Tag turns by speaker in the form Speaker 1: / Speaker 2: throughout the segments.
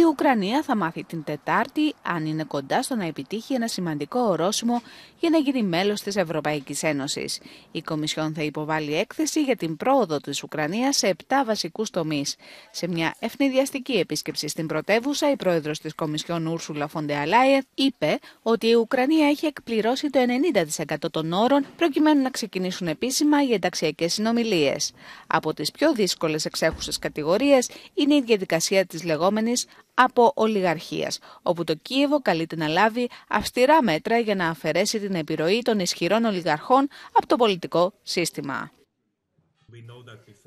Speaker 1: Η Ουκρανία θα μάθει την Τετάρτη αν είναι κοντά στο να επιτύχει ένα σημαντικό ορόσημο για να γίνει μέλος της Ευρωπαϊκής Ένωσης. Η Κομισιόν θα υποβάλει έκθεση για την πρόοδο της Ουκρανίας σε 7 βασικούς τομείς. Σε μια ευνηδιαστική επίσκεψη στην πρωτεύουσα, η πρόεδρος της Κομισιόν Ούρσουλα Φοντεαλάιεθ είπε ότι η Ουκρανία έχει εκπληρώσει το 90% των όρων προκειμένου να ξεκινήσουν επίσημα οι ενταξιακές συνομιλίες. Από τις πιο δύσκολες εξέχουσες κατηγορίες είναι η διαδικασία της λεγόμενης από ολιγαρχίας, όπου το Κίεβο καλείται να λάβει αυστηρά μέτρα για να αφαιρέσει την επιρροή των ισχυρών ολιγαρχών από το πολιτικό σύστημα.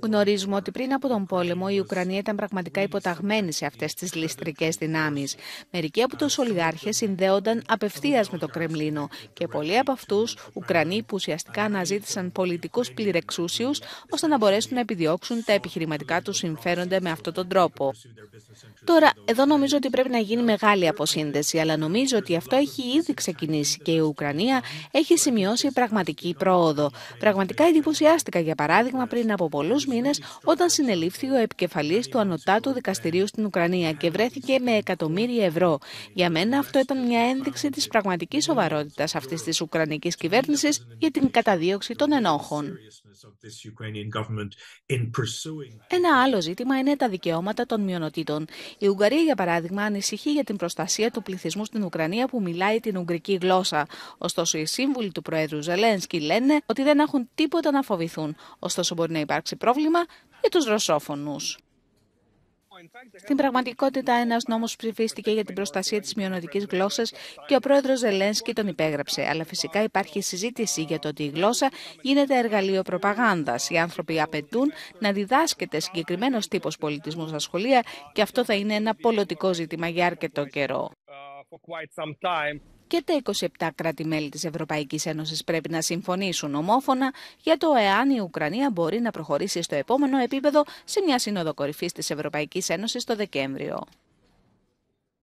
Speaker 1: Γνωρίζουμε ότι πριν από τον πόλεμο η Ουκρανία ήταν πραγματικά υποταγμένη σε αυτές τις ληστρικές δυνάμεις. Μερικοί από τους ολιγάρχες συνδέονταν απευθείας με το Κρεμλίνο και πολλοί από αυτούς Ουκρανοί που ουσιαστικά αναζήτησαν πολιτικούς πληρεξούσιους ώστε να μπορέσουν να επιδιώξουν τα επιχειρηματικά τους συμφέροντα με αυτόν τον τρόπο. Τώρα, εδώ νομίζω ότι πρέπει να γίνει μεγάλη αποσύνδεση, αλλά νομίζω ότι αυτό έχει ήδη ξεκινήσει και η Ουκρανία έχει σημειώσει πραγματική πρόοδο. Πραγματικά εντυπωσιάστηκα, για παράδειγμα, πριν από πολλούς μήνες όταν συνελήφθη ο επικεφαλής του Ανωτάτου Δικαστηρίου στην Ουκρανία και βρέθηκε με εκατομμύρια ευρώ. Για μένα αυτό ήταν μια ένδειξη της πραγματικής σοβαρότητας αυτής της Ουκρανικής κυβέρνησης για την καταδίωξη των ενόχων. Ένα άλλο ζήτημα είναι τα δικαιώματα των μειονοτήτων. Η Ουγγαρία, για παράδειγμα, ανησυχεί για την προστασία του πληθυσμού στην Ουκρανία που μιλάει την ουγγρική γλώσσα. Ωστόσο, οι σύμβουλοι του Προέδρου Ζελένσκι λένε ότι δεν έχουν τίποτα να φοβηθούν. Ωστόσο, μπορεί να υπάρξει πρόβλημα για τους ρωσόφωνους. Στην πραγματικότητα, ένας νόμος ψηφίστηκε για την προστασία της μειονοτικής γλώσσας και ο πρόεδρος Ζελένσκι τον υπέγραψε. Αλλά φυσικά υπάρχει συζήτηση για το ότι η γλώσσα γίνεται εργαλείο προπαγάνδας. Οι άνθρωποι απαιτούν να διδάσκεται συγκεκριμένος τύπος πολιτισμού στα σχολεία και αυτό θα είναι ένα πολιτικό ζήτημα για αρκετό καιρό. Uh, και τα 27 κράτη-μέλη της Ευρωπαϊκής Ένωσης πρέπει να συμφωνήσουν ομόφωνα για το εάν η Ουκρανία μπορεί να προχωρήσει στο επόμενο επίπεδο σε μια σύνοδο κορυφής της Ευρωπαϊκής Ένωσης το Δεκέμβριο.